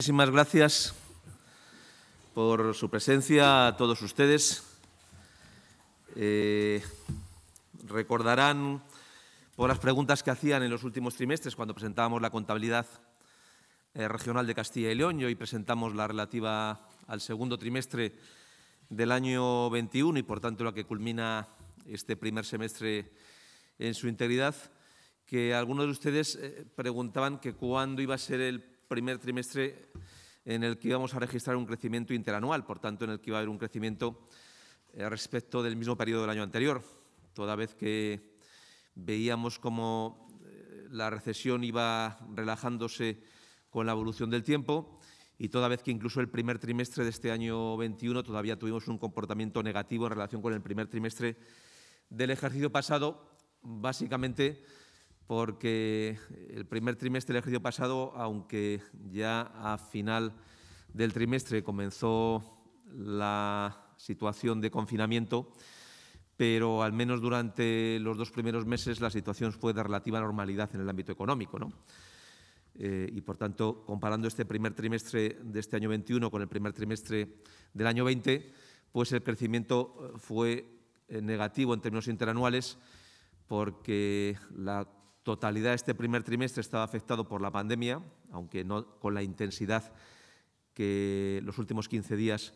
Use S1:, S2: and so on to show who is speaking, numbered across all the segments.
S1: Muchísimas gracias por su presencia a todos ustedes. Eh, recordarán por las preguntas que hacían en los últimos trimestres cuando presentábamos la contabilidad eh, regional de Castilla y León y hoy presentamos la relativa al segundo trimestre del año 21 y por tanto la que culmina este primer semestre en su integridad, que algunos de ustedes eh, preguntaban que cuándo iba a ser el primer trimestre en el que íbamos a registrar un crecimiento interanual, por tanto, en el que iba a haber un crecimiento eh, respecto del mismo periodo del año anterior, toda vez que veíamos como eh, la recesión iba relajándose con la evolución del tiempo y toda vez que incluso el primer trimestre de este año 21 todavía tuvimos un comportamiento negativo en relación con el primer trimestre del ejercicio pasado, básicamente porque el primer trimestre del ejercicio pasado, aunque ya a final del trimestre comenzó la situación de confinamiento, pero al menos durante los dos primeros meses la situación fue de relativa normalidad en el ámbito económico. Eh, y por tanto, comparando este primer trimestre de este año 21 con el primer trimestre del año 20, pues el crecimiento eh, fue eh, negativo en términos interanuales porque la totalidad de este primer trimestre estaba afectado por la pandemia, aunque no con la intensidad que los últimos 15 días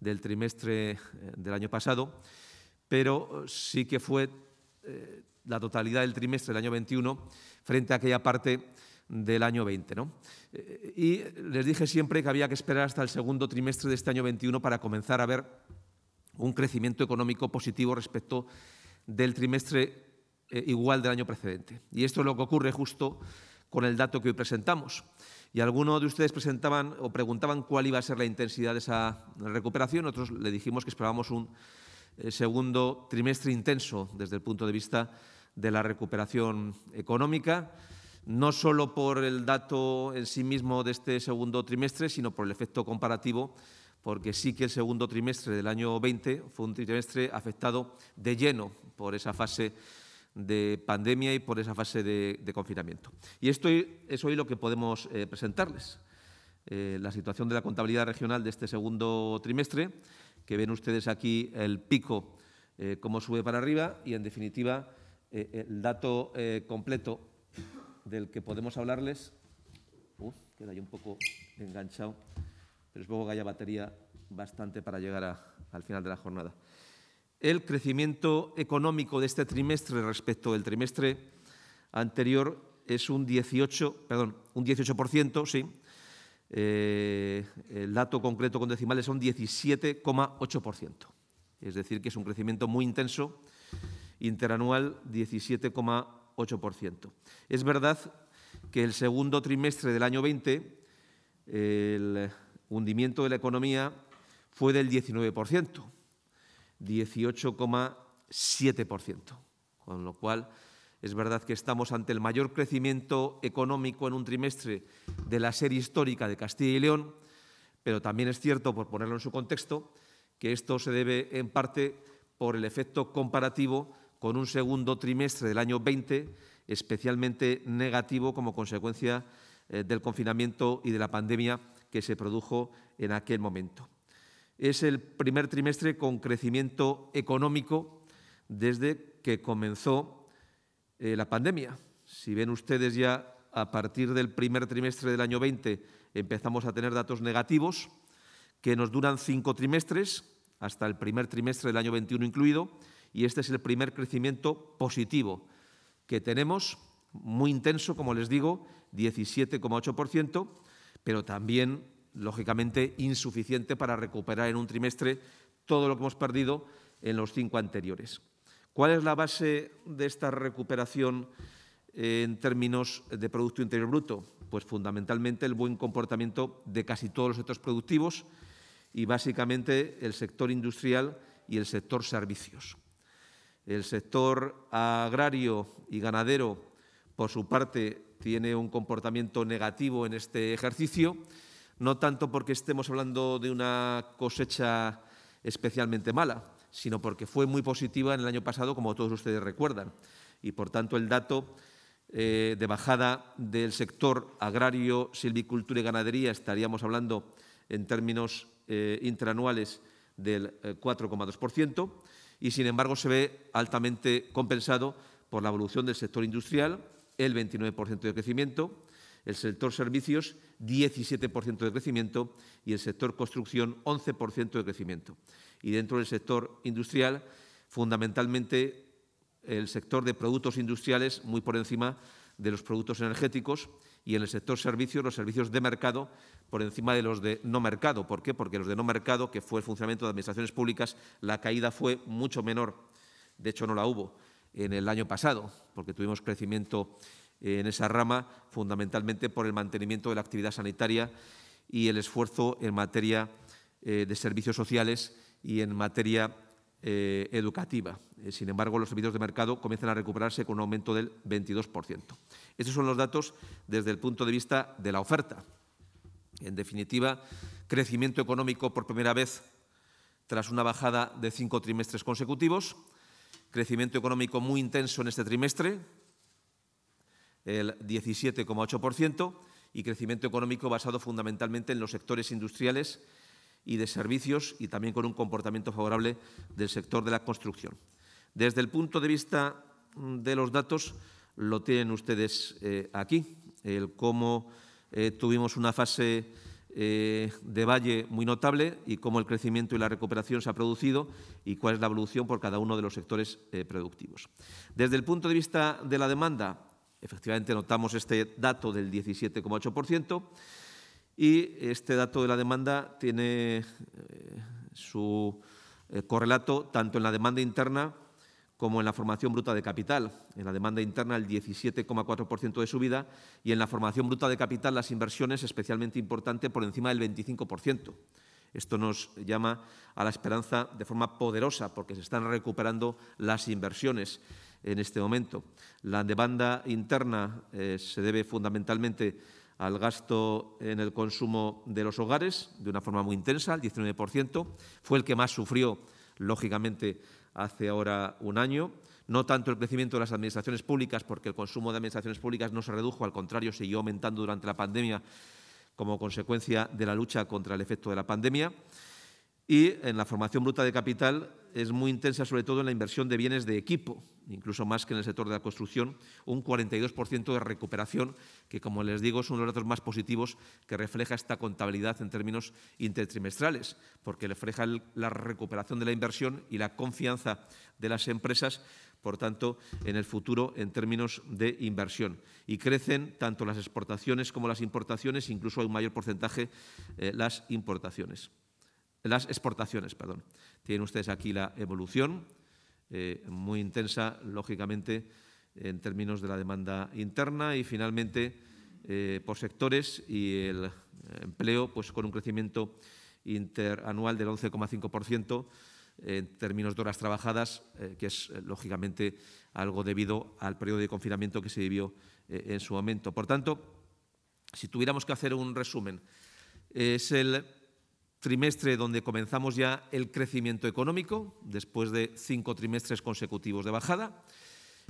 S1: del trimestre eh, del año pasado, pero sí que fue eh, la totalidad del trimestre del año 21 frente a aquella parte del año 20. Eh, y les dije siempre que había que esperar hasta el segundo trimestre de este año 21 para comenzar a ver un crecimiento económico positivo respecto del trimestre eh, igual del año precedente. Y esto es lo que ocurre justo con el dato que hoy presentamos. Y algunos de ustedes presentaban o preguntaban cuál iba a ser la intensidad de esa recuperación, otros le dijimos que esperábamos un eh, segundo trimestre intenso desde el punto de vista de la recuperación económica, no solo por el dato en sí mismo de este segundo trimestre, sino por el efecto comparativo porque sí que el segundo trimestre del año 20 fue un trimestre afectado de lleno por esa fase de pandemia y por esa fase de, confinamiento. Y esto es hoy lo que podemos eh, presentarles. Eh, la situación de la contabilidad regional de este segundo trimestre, que ven ustedes aquí el pico, eh, cómo sube para arriba, y en definitiva el dato completo del que podemos hablarles. Uf, queda ahí un poco enganchado, pero supongo que haya batería bastante para llegar al final de la jornada el crecimiento económico de este trimestre respecto del trimestre anterior es un 18, perdón, un 18%, sí. Eh, el dato concreto con decimales son 17,8%. Es decir, que es un crecimiento muy intenso, interanual 17,8%. Es verdad que el segundo trimestre del año 20, el hundimiento de la economía fue del 19%. 18,7%. Con lo cual, es verdad que estamos ante el mayor crecimiento económico en un trimestre de la serie histórica de Castilla y León, pero también es cierto, por ponerlo en su contexto, que esto se debe en parte por el efecto comparativo con un segundo trimestre del año 20 especialmente negativo como consecuencia eh, del confinamiento y de la pandemia que se produjo en aquel momento es el primer trimestre con crecimiento económico desde que comenzó eh, la pandemia. Si ven ustedes ya a partir del primer trimestre del año 20 empezamos a tener datos negativos que nos duran cinco trimestres, hasta el primer trimestre del año 21 incluido, y este es el primer crecimiento positivo que tenemos, muy intenso, como les digo, 17,8%, pero también lógicamente insuficiente para recuperar en un trimestre todo lo que hemos perdido en los cinco anteriores. ¿Cuál es la base de esta recuperación eh, en términos de Producto Interior Bruto? Pues fundamentalmente el buen comportamiento de casi todos los sectores productivos y básicamente el sector industrial y el sector servicios. El sector agrario y ganadero, por su parte, tiene un comportamiento negativo en este ejercicio no tanto porque estemos hablando de una cosecha especialmente mala, sino porque fue muy positiva en el año pasado, como todos ustedes recuerdan. Y por tanto el dato eh, de bajada del sector agrario, silvicultura y ganadería, estaríamos hablando en términos interanuales eh, intranuales del 4,2%, eh, y sin embargo se ve altamente compensado por la evolución del sector industrial, el 29% de crecimiento, el sector servicios 17% de crecimiento y el sector construcción 11% de crecimiento. Y dentro del sector industrial, fundamentalmente el sector de productos industriales muy por encima de los productos energéticos y en el sector servicios los servicios de mercado por encima de los de no mercado. ¿Por qué? Porque los de no mercado, que fue el funcionamiento de administraciones públicas, la caída fue mucho menor. De hecho, no la hubo en el año pasado, porque tuvimos crecimiento en esa rama, fundamentalmente por el mantenimiento de la actividad sanitaria y el esfuerzo en materia eh, de servicios sociales y en materia eh, educativa. Eh, sin embargo, los servicios de mercado comienzan a recuperarse con un aumento del 22%. Estos son los datos desde el punto de vista de la oferta. En definitiva, crecimiento económico por primera vez tras una bajada de cinco trimestres consecutivos, crecimiento económico muy intenso en este trimestre, el 17,8% y crecimiento económico basado fundamentalmente en los sectores industriales y de servicios y también con un comportamiento favorable del sector de la construcción. Desde el punto de vista mm, de los datos, lo tienen ustedes eh, aquí, el cómo eh, tuvimos una fase eh, de valle muy notable y cómo el crecimiento y la recuperación se ha producido y cuál es la evolución por cada uno de los sectores productivos. Desde el punto de vista de la demanda, Efectivamente, notamos este dato del 17,8% y este dato de la demanda tiene eh, su eh, correlato tanto en la demanda interna como en la formación bruta de capital. En la demanda interna el 17,4% de subida y en la formación bruta de capital las inversiones especialmente importante por encima del 25%. Esto nos llama a la esperanza de forma poderosa porque se están recuperando las inversiones en este momento. La demanda interna eh, se debe fundamentalmente al gasto en el consumo de los hogares de una forma muy intensa, el 19%. Fue el que más sufrió, lógicamente, hace ahora un año. No tanto el crecimiento de las administraciones públicas, porque el consumo de administraciones públicas no se redujo, al contrario, siguió aumentando durante la pandemia como consecuencia de la lucha contra el efecto de la pandemia. Y en la formación bruta de capital es muy intensa, sobre todo en la inversión de bienes de equipo, incluso más que en el sector de la construcción, un 42% de recuperación, que como les digo es uno de los datos más positivos que refleja esta contabilidad en términos intertrimestrales, porque refleja la recuperación de la inversión y la confianza de las empresas, por tanto, en el futuro en términos de inversión. Y crecen tanto las exportaciones como las importaciones, incluso hay un mayor porcentaje eh, las importaciones las exportaciones, perdón. Tienen ustedes aquí la evolución, eh, muy intensa, lógicamente, en términos de la demanda interna y finalmente eh, por sectores y el eh, empleo, pues con un crecimiento interanual del 11,5% en términos de horas trabajadas, que es lógicamente algo debido al periodo de confinamiento que se vivió en su momento. Por tanto, si tuviéramos que hacer un resumen, es el trimestre donde comenzamos ya el crecimiento económico, después de cinco trimestres consecutivos de bajada.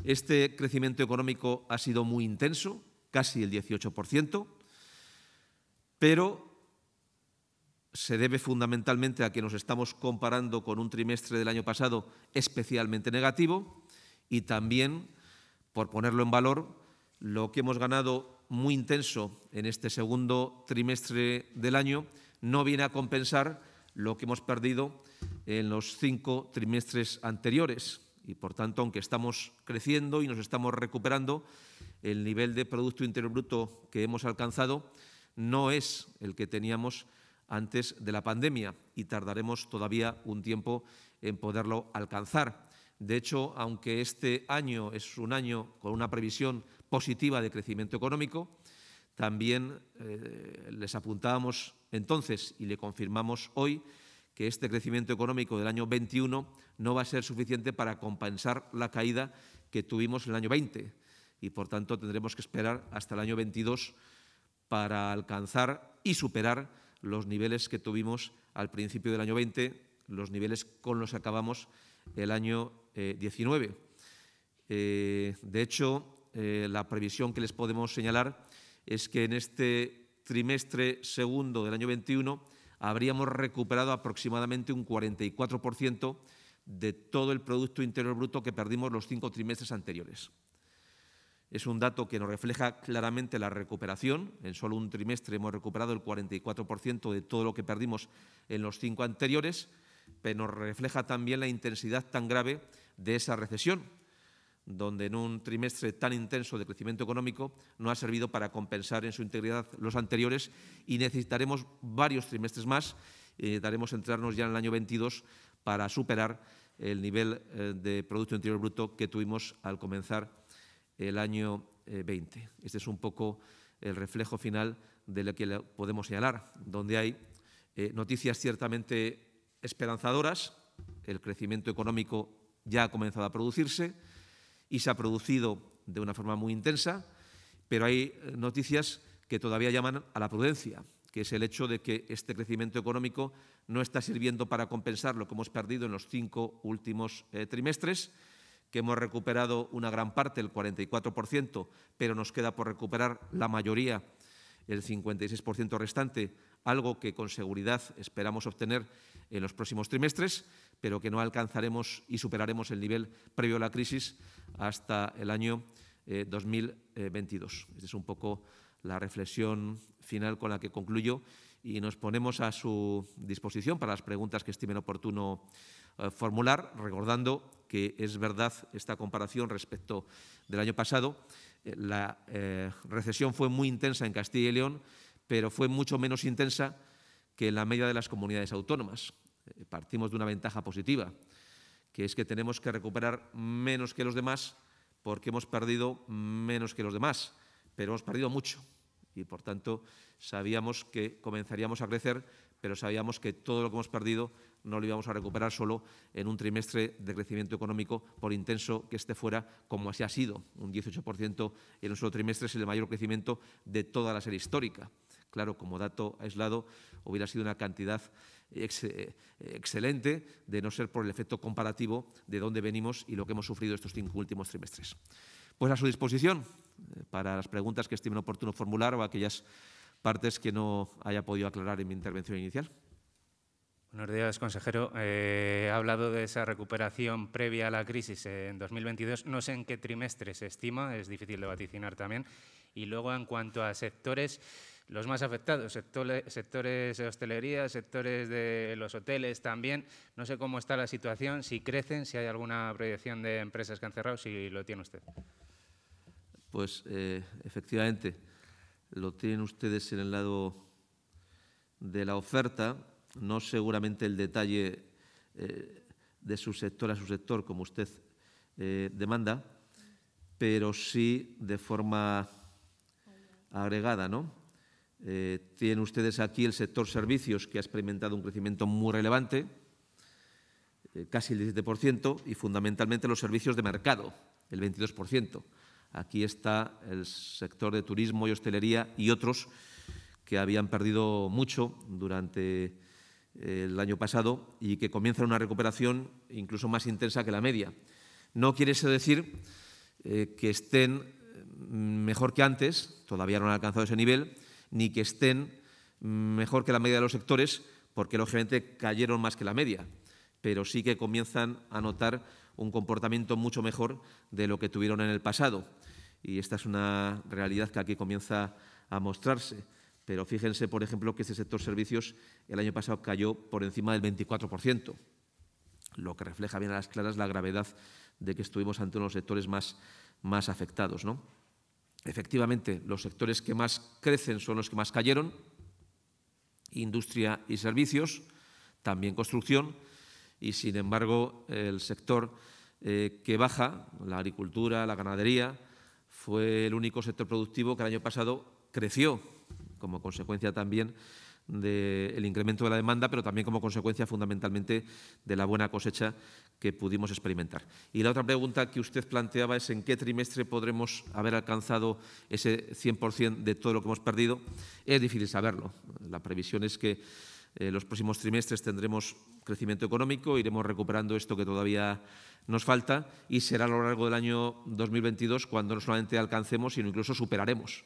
S1: Este crecimiento económico ha sido muy intenso, casi el 18%, pero se debe fundamentalmente a que nos estamos comparando con un trimestre del año pasado especialmente negativo y también, por ponerlo en valor, lo que hemos ganado muy intenso en este segundo trimestre del año no viene a compensar lo que hemos perdido en los cinco trimestres anteriores. Y por tanto, aunque estamos creciendo y nos estamos recuperando, el nivel de Producto Interior Bruto que hemos alcanzado no es el que teníamos antes de la pandemia y tardaremos todavía un tiempo en poderlo alcanzar. De hecho, aunque este año es un año con una previsión positiva de crecimiento económico, también eh, les apuntábamos entonces y le confirmamos hoy que este crecimiento económico del año 21 no va a ser suficiente para compensar la caída que tuvimos en el año 20 y por tanto tendremos que esperar hasta el año 22 para alcanzar y superar los niveles que tuvimos al principio del año 20, los niveles con los que acabamos el año 19. Eh, eh, de hecho, eh, la previsión que les podemos señalar es que en este trimestre segundo del año 21 habríamos recuperado aproximadamente un 44% de todo el Producto Interior Bruto que perdimos los cinco trimestres anteriores. Es un dato que nos refleja claramente la recuperación. En solo un trimestre hemos recuperado el 44% de todo lo que perdimos en los cinco anteriores, pero nos refleja también la intensidad tan grave de esa recesión, donde en un trimestre tan intenso de crecimiento económico no ha servido para compensar en su integridad los anteriores y necesitaremos varios trimestres más. y eh, daremos entrarnos ya en el año 22 para superar el nivel eh, de Producto Interior Bruto que tuvimos al comenzar el año 20. Eh, este es un poco el reflejo final de lo que podemos señalar, donde hay noticias ciertamente esperanzadoras, el crecimiento económico ya ha comenzado a producirse, y se ha producido de una forma muy intensa, pero hay eh, noticias que todavía llaman a la prudencia, que es el hecho de que este crecimiento económico no está sirviendo para compensar lo que hemos perdido en los cinco últimos eh, trimestres, que hemos recuperado una gran parte, el 44%, pero nos queda por recuperar la mayoría, el 56% restante, algo que con seguridad esperamos obtener en los próximos trimestres, pero que no alcanzaremos y superaremos el nivel previo a la crisis hasta el año 2022. Eh, esta es un poco la reflexión final con la que concluyo y nos ponemos a su disposición para las preguntas que estimen oportuno eh, formular, recordando que es verdad esta comparación respecto del año pasado. Eh, la recesión fue muy intensa en Castilla y León, pero fue mucho menos intensa que en la media de las comunidades autónomas, eh, partimos de una ventaja positiva, que es que tenemos que recuperar menos que los demás porque hemos perdido menos que los demás, pero hemos perdido mucho. Y por tanto, sabíamos que comenzaríamos a crecer, pero sabíamos que todo lo que hemos perdido no lo íbamos a recuperar solo en un trimestre de crecimiento económico, por intenso que este fuera, como así ha sido. Un 18% en un solo trimestre es el mayor crecimiento de toda la serie histórica. Claro, como dato aislado, hubiera sido una cantidad eh, excelente de no ser por el efecto comparativo de dónde venimos y lo que hemos sufrido estos cinco últimos trimestres. Pues a su disposición eh, para las preguntas que estimen oportuno formular o aquellas partes que no haya podido aclarar en mi intervención inicial. Buenos días, consejero. Eh, ha hablado de esa recuperación previa a la crisis en 2022. No sé en qué trimestre se estima, es difícil de vaticinar también. Y luego, en cuanto a sectores, los más afectados, sectores, de hostelería, sectores de los hoteles también. No sé cómo está la situación, si crecen, si hay alguna proyección de empresas que han cerrado, si lo tiene usted. Pues eh, efectivamente, lo tienen ustedes en el lado de la oferta, no seguramente el detalle eh, de su sector a su sector, como usted eh, demanda, pero sí de forma agregada, ¿no? Eh, tienen ustedes aquí el sector servicios, que ha experimentado un crecimiento muy relevante, eh, casi el 17%, y fundamentalmente los servicios de mercado, el 22%. Aquí está el sector de turismo y hostelería y otros que habían perdido mucho durante eh, el año pasado y que comienzan una recuperación incluso más intensa que la media. No quiere eso decir que estén mejor que antes, todavía no han alcanzado ese nivel, ni que estén mm, mejor que la media de los sectores, porque lógicamente cayeron más que la media, pero sí que comienzan a notar un comportamiento mucho mejor de lo que tuvieron en el pasado. Y esta es una realidad que aquí comienza a mostrarse. Pero fíjense, por ejemplo, que este sector servicios el año pasado cayó por encima del 24%, lo que refleja bien a las claras la gravedad de que estuvimos ante uno de los sectores más, más afectados. ¿no? Efectivamente, los sectores que más crecen son los que más cayeron, industria y servicios, también construcción, y sin embargo el sector eh, que baja, la agricultura, la ganadería, fue el único sector productivo que el año pasado creció, como consecuencia también del incremento de la demanda, pero también como consecuencia fundamentalmente de la buena cosecha que pudimos experimentar. Y la otra pregunta que usted planteaba es en qué trimestre podremos haber alcanzado ese 100% de todo lo que hemos perdido. Es difícil saberlo. La previsión es que en eh, los próximos trimestres tendremos crecimiento económico, iremos recuperando esto que todavía nos falta y será a lo largo del año 2022 cuando no solamente alcancemos, sino incluso superaremos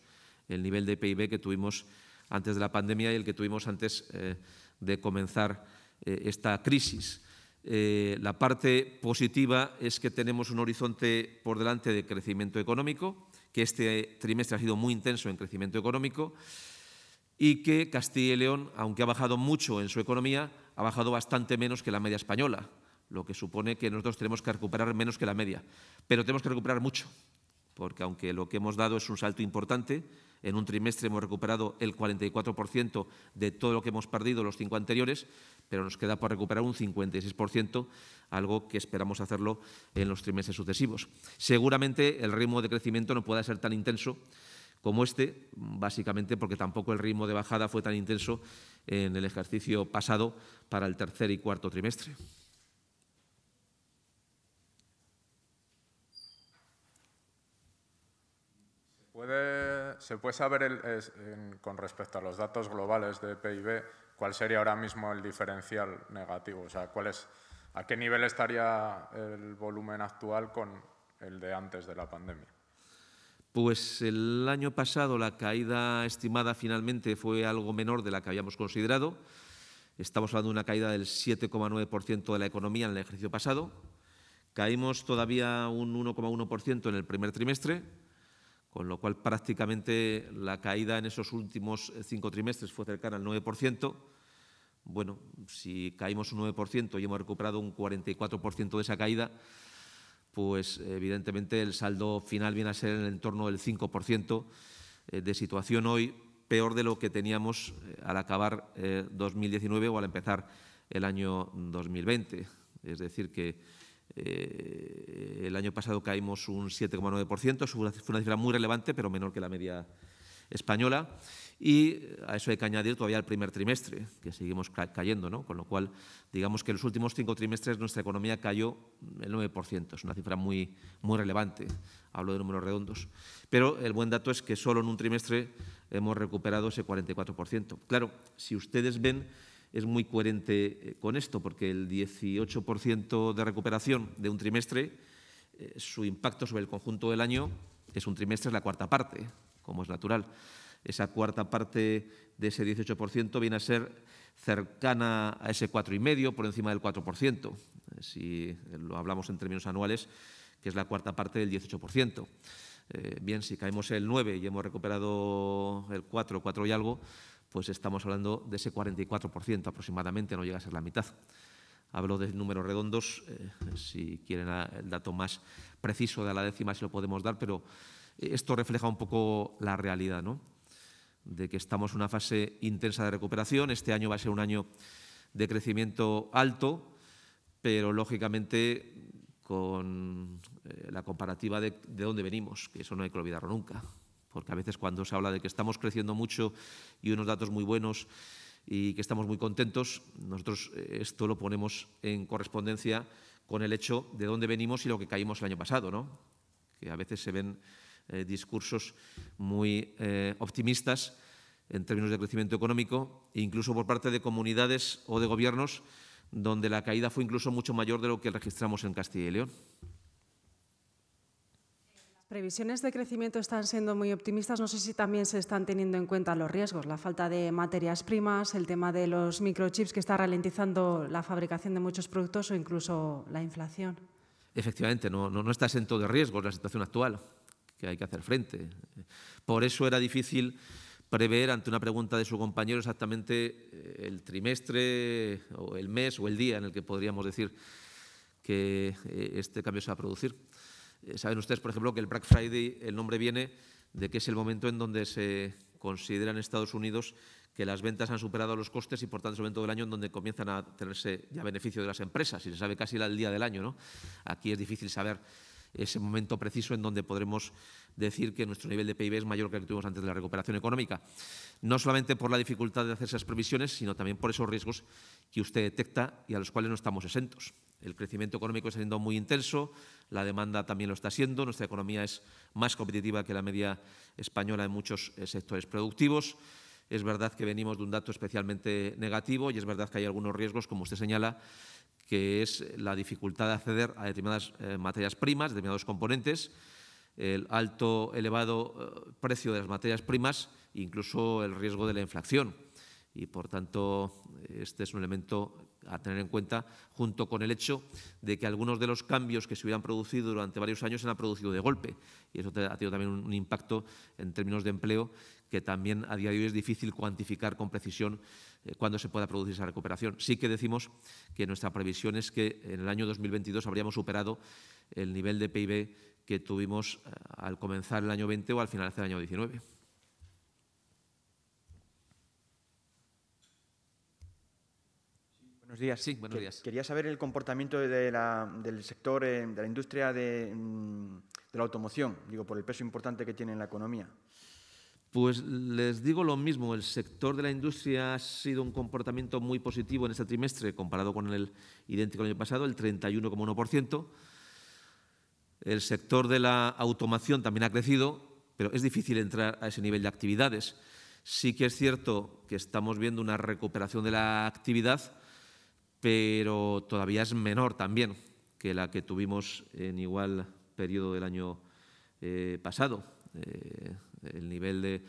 S1: el nivel de PIB que tuvimos antes de la pandemia y el que tuvimos antes eh, de comenzar eh, esta crisis. Eh, la parte positiva es que tenemos un horizonte por delante de crecimiento económico, que este trimestre ha sido muy intenso en crecimiento económico y que Castilla y León, aunque ha bajado mucho en su economía, ha bajado bastante menos que la media española, lo que supone que nosotros tenemos que recuperar menos que la media. Pero tenemos que recuperar mucho, porque aunque lo que hemos dado es un salto importante, en un trimestre hemos recuperado el 44% de todo lo que hemos perdido los cinco anteriores, pero nos queda por recuperar un 56%, algo que esperamos hacerlo en los trimestres sucesivos. Seguramente el ritmo de crecimiento no pueda ser tan intenso como este, básicamente porque tampoco el ritmo de bajada fue tan intenso en el ejercicio pasado para el tercer y cuarto trimestre. se puede saber con respecto a los datos globales de PIB cuál sería ahora mismo el diferencial negativo, o sea, cuál es, a qué nivel estaría el volumen actual con el de antes de la pandemia. Pues el año pasado la caída estimada finalmente fue algo menor de la que habíamos considerado. Estamos hablando de una caída del 7,9% de la economía en el ejercicio pasado. Caímos todavía un 1,1% en el primer trimestre, con lo cual prácticamente la caída en esos últimos eh, cinco trimestres fue cercana al 9%. Bueno, si caímos un 9% y hemos recuperado un 44% de esa caída, pues evidentemente el saldo final viene a ser en torno del 5% eh, de situación hoy peor de lo que teníamos eh, al acabar 2019 o al empezar el año 2020. Es decir, que eh, el año pasado caímos un 7,9%, fue una cifra muy relevante, pero menor que la media española. Y a eso hay que añadir todavía el primer trimestre, que seguimos cayendo, Con lo cual, digamos que en los últimos cinco trimestres nuestra economía cayó el 9%, es una cifra muy, muy relevante, hablo de números redondos. Pero el buen dato es que solo en un trimestre hemos recuperado ese 44%. Claro, si ustedes ven es muy coherente eh, con esto, porque el 18% de recuperación de un trimestre, eh, su impacto sobre el conjunto del año es un trimestre, es la cuarta parte, como es natural. Esa cuarta parte de ese 18% viene a ser cercana a ese 4,5%, por encima del 4%, eh, si lo hablamos en términos anuales, que es la cuarta parte del 18%. bien, si caemos el 9 y hemos recuperado el 4, 4 y algo, pues estamos hablando de ese 44% aproximadamente, no llega a ser la mitad. Hablo de números redondos, eh, si quieren el dato más preciso de la décima se lo podemos dar, pero esto refleja un poco la realidad, ¿no? de que estamos en una fase intensa de recuperación. Este año va a ser un año de crecimiento alto, pero lógicamente con eh, la comparativa de, de dónde venimos, que eso no hay que olvidarlo nunca porque a veces cuando se habla de que estamos creciendo mucho y unos datos muy buenos y que estamos muy contentos, nosotros eh, esto lo ponemos en correspondencia con el hecho de dónde venimos y lo que caímos el año pasado, ¿no? que a veces se ven eh, discursos muy eh, optimistas en términos de crecimiento económico, e incluso por parte de comunidades o de gobiernos donde la caída fue incluso mucho mayor de lo que registramos en Castilla y León previsiones de crecimiento están siendo muy optimistas. No sé si también se están teniendo en cuenta los riesgos, la falta de materias primas, el tema de los microchips que está ralentizando la fabricación de muchos productos o incluso la inflación. Efectivamente, no, no, está exento de riesgos la situación actual, que hay que hacer frente. Por eso era difícil prever ante una pregunta de su compañero exactamente eh, el trimestre o el mes o el día en el que podríamos decir que eh, este cambio se va a producir. Eh, saben ustedes, por ejemplo, que el Black Friday, el nombre viene de que es el momento en donde se considera en Estados Unidos que las ventas han superado los costes y por tanto es el momento del año en donde comienzan a tenerse ya beneficio de las empresas y se sabe casi el día del año. ¿no? Aquí es difícil saber ese momento preciso en donde podremos decir que nuestro nivel de PIB es mayor que el que tuvimos antes de la recuperación económica. No solamente por la dificultad de hacer esas previsiones, sino también por esos riesgos que usted detecta y a los cuales no estamos exentos. El crecimiento económico está siendo muy intenso, la demanda también lo está siendo, nuestra economía es más competitiva que la media española en muchos eh, sectores productivos. Es verdad que venimos de un dato especialmente negativo y es verdad que hay algunos riesgos, como usted señala, que es la dificultad de acceder a determinadas eh, materias primas, determinados componentes, el alto, elevado eh, precio de las materias primas, incluso el riesgo de la inflación. Y, por tanto, este es un elemento a tener en cuenta, junto con el hecho de que algunos de los cambios que se hubieran producido durante varios años se han producido de golpe. Y eso ha tenido también un impacto en términos de empleo que también a día de hoy es difícil cuantificar con precisión eh, cuándo se pueda producir esa recuperación. Sí que decimos que nuestra previsión es que en el año 2022 habríamos superado el nivel de PIB que tuvimos eh, al comenzar el año 20 o al finalizar el año 19. Buenos días. Sí, buenos días. Quería saber el comportamiento del sector, eh, de la industria de, mm, de, la automoción, digo, por el peso importante que tiene en la economía. Pues les digo lo mismo, el sector de la industria ha sido un comportamiento muy positivo en este trimestre comparado con el idéntico del año pasado, el 31,1%. El sector de la automación también ha crecido, pero es difícil entrar a ese nivel de actividades. Sí que es cierto que estamos viendo una recuperación de la actividad, pero todavía es menor también que la que tuvimos en igual periodo del año eh, pasado. Eh, el nivel de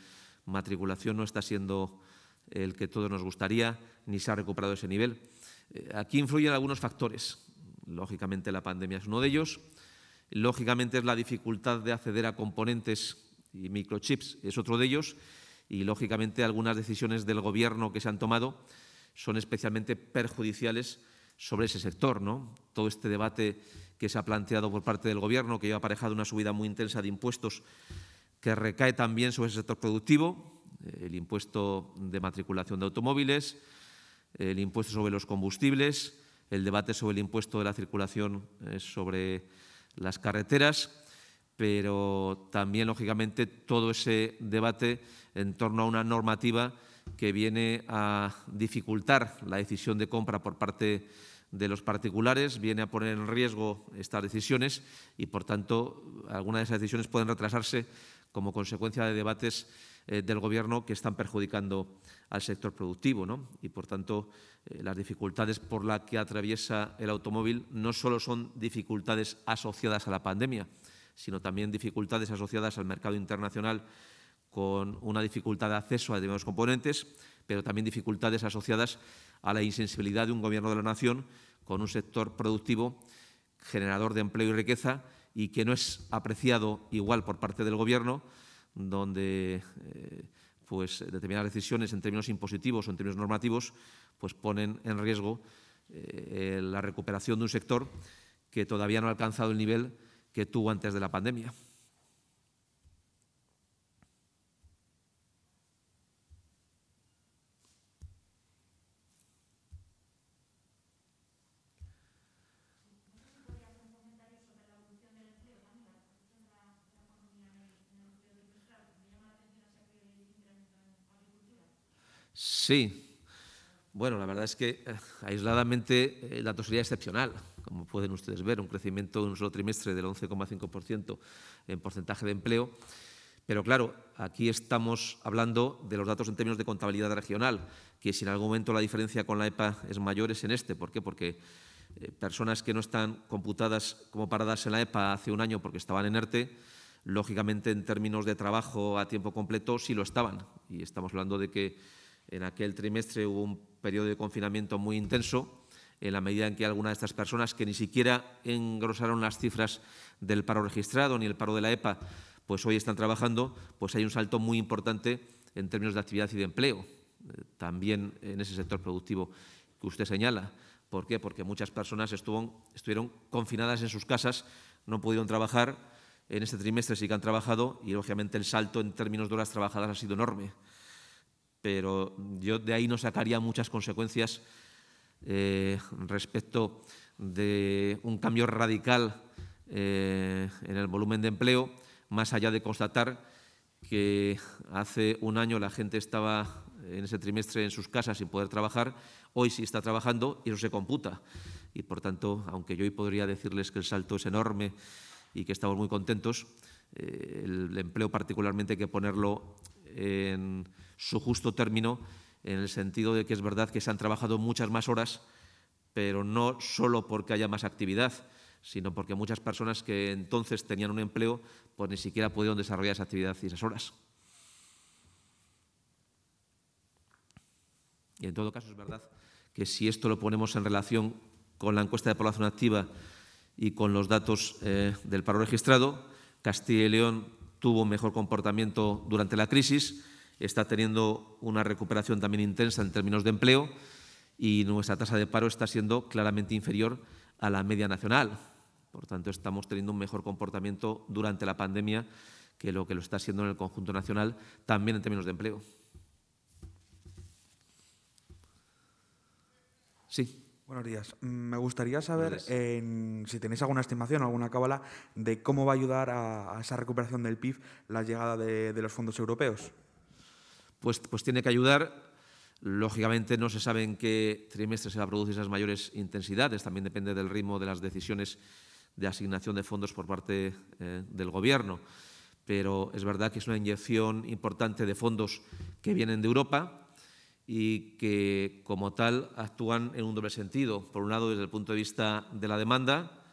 S1: matriculación no está siendo el que todos nos gustaría, ni se ha recuperado ese nivel. Eh, aquí influyen algunos factores. Lógicamente la pandemia es uno de ellos. Lógicamente es la dificultad de acceder a componentes y microchips, es otro de ellos. Y lógicamente algunas decisiones del Gobierno que se han tomado son especialmente perjudiciales sobre ese sector. ¿no? Todo este debate que se ha planteado por parte del Gobierno, que lleva aparejado una subida muy intensa de impuestos que recae también sobre el sector productivo, el impuesto de matriculación de automóviles, el impuesto sobre los combustibles, el debate sobre el impuesto de la circulación eh, sobre las carreteras, pero también, lógicamente, todo ese debate en torno a una normativa que viene a dificultar la decisión de compra por parte de los particulares, viene a poner en riesgo estas decisiones y, por tanto, algunas de esas decisiones pueden retrasarse como consecuencia de debates eh, del Gobierno que están perjudicando al sector productivo. Y, por tanto, eh, las dificultades por las que atraviesa el automóvil no solo son dificultades asociadas a la pandemia, sino también dificultades asociadas al mercado internacional con una dificultad de acceso a determinados componentes, pero también dificultades asociadas a la insensibilidad de un Gobierno de la Nación con un sector productivo generador de empleo y riqueza y que no es apreciado igual por parte del Gobierno, donde eh, pues determinadas decisiones en términos impositivos o en términos normativos pues ponen en riesgo eh, la recuperación de un sector que todavía no ha alcanzado el nivel que tuvo antes de la pandemia. Sí. Bueno, la verdad es que eh, aisladamente eh, la dato sería excepcional, como pueden ustedes ver, un crecimiento en un solo trimestre del 11,5% en porcentaje de empleo. Pero claro, aquí estamos hablando de los datos en términos de contabilidad regional, que si en algún momento la diferencia con la EPA es mayor es en este. ¿Por qué? Porque eh, personas que no están computadas como paradas en la EPA hace un año porque estaban en ERTE, lógicamente en términos de trabajo a tiempo completo sí lo estaban. Y estamos hablando de que en aquel trimestre hubo un periodo de confinamiento muy intenso, en la medida en que algunas de estas personas que ni siquiera engrosaron las cifras del paro registrado ni el paro de la EPA, pues hoy están trabajando, pues hay un salto muy importante en términos de actividad y de empleo, eh, también en ese sector productivo que usted señala. ¿Por qué? Porque muchas personas estuvieron confinadas en sus casas, no pudieron trabajar, en este trimestre sí que han trabajado y, lógicamente, el salto en términos de horas trabajadas ha sido enorme pero yo de ahí no sacaría muchas consecuencias eh, respecto de un cambio radical eh, en el volumen de empleo, más allá de constatar que hace un año la gente estaba en ese trimestre en sus casas sin poder trabajar, hoy sí está trabajando y eso se computa. Y por tanto, aunque yo hoy podría decirles que el salto es enorme y que estamos muy contentos, eh, el empleo particularmente hay que ponerlo en su justo término, en el sentido de que es verdad que se han trabajado muchas más horas, pero no solo porque haya más actividad, sino porque muchas personas que entonces tenían un empleo, pues ni siquiera pudieron desarrollar esa actividad y esas horas. Y en todo caso es verdad que si esto lo ponemos en relación con la encuesta de población activa y con los datos eh, del paro registrado, Castilla y León tuvo mejor comportamiento durante la crisis, está teniendo una recuperación también intensa en términos de empleo y nuestra tasa de paro está siendo claramente inferior a la media nacional. Por tanto, estamos teniendo un mejor comportamiento durante la pandemia que lo que lo está siendo en el conjunto nacional, también en términos de empleo. Sí. Buenos días. Mm, me gustaría saber si tenéis alguna estimación alguna cábala de cómo va a ayudar a, esa recuperación del PIB la llegada de los fondos europeos. Pues, pues, tiene que ayudar. Lógicamente no se sabe en qué trimestre se va a producir esas mayores intensidades, también depende del ritmo de las decisiones de asignación de fondos por parte eh, del Gobierno. Pero es verdad que es una inyección importante de fondos que vienen de Europa y que, como tal, actúan en un doble sentido. Por un lado, desde el punto de vista de la demanda,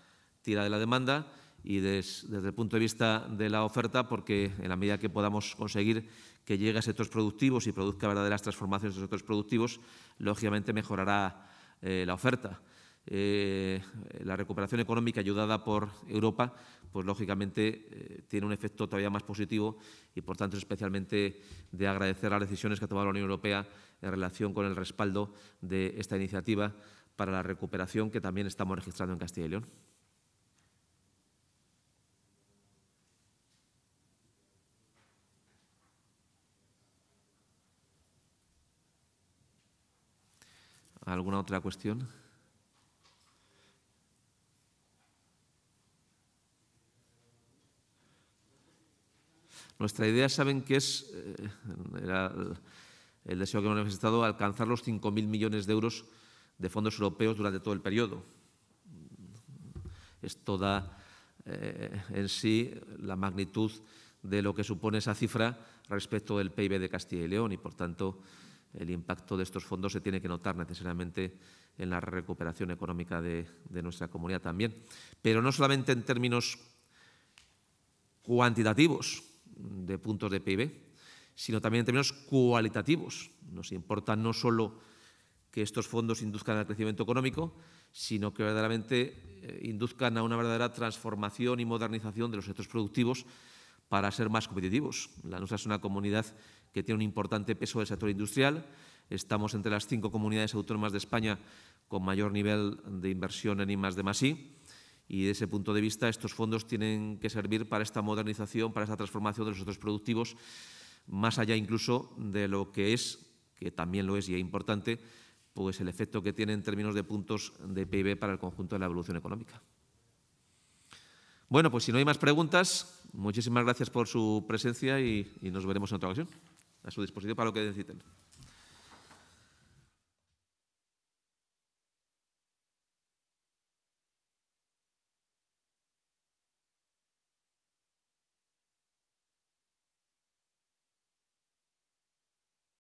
S1: tira de la demanda, y desde el punto de vista de la oferta, porque en la medida que podamos conseguir que llegue a sectores productivos y produzca verdaderas transformaciones en sectores productivos, lógicamente mejorará eh, la oferta. Eh, la recuperación económica ayudada por Europa, pues lógicamente eh, tiene un efecto todavía más positivo y por tanto es especialmente de agradecer las decisiones que ha tomado la Unión Europea en relación con el respaldo de esta iniciativa para la recuperación que también estamos registrando en Castilla y León. ¿Alguna otra cuestión? Nuestra idea, saben que es, eh, era el deseo que hemos manifestado, alcanzar los 5.000 millones de euros de fondos europeos durante todo el periodo. Esto da eh, en sí la magnitud de lo que supone esa cifra respecto del PIB de Castilla y León y, por tanto, el impacto de estos fondos se tiene que notar necesariamente en la recuperación económica de, nuestra comunidad también. Pero no solamente en términos cuantitativos de puntos de PIB, sino también en términos cualitativos. Nos importa no solo que estos fondos induzcan al crecimiento económico, sino que verdaderamente eh, induzcan a una verdadera transformación y modernización de los sectores productivos para ser más competitivos. La nuestra es una comunidad que tiene un importante peso del sector industrial. Estamos entre las cinco comunidades autónomas de España con mayor nivel de inversión en I, de Y desde ese punto de vista, estos fondos tienen que servir para esta modernización, para esta transformación de los sectores productivos, más allá incluso de lo que es, que también lo es y es importante, pues el efecto que tiene en términos de puntos de PIB para el conjunto de la evolución económica. Bueno, pues si no hay más preguntas, Muchísimas gracias por su presencia y, nos veremos en otra ocasión. A su disposición para lo que necesiten.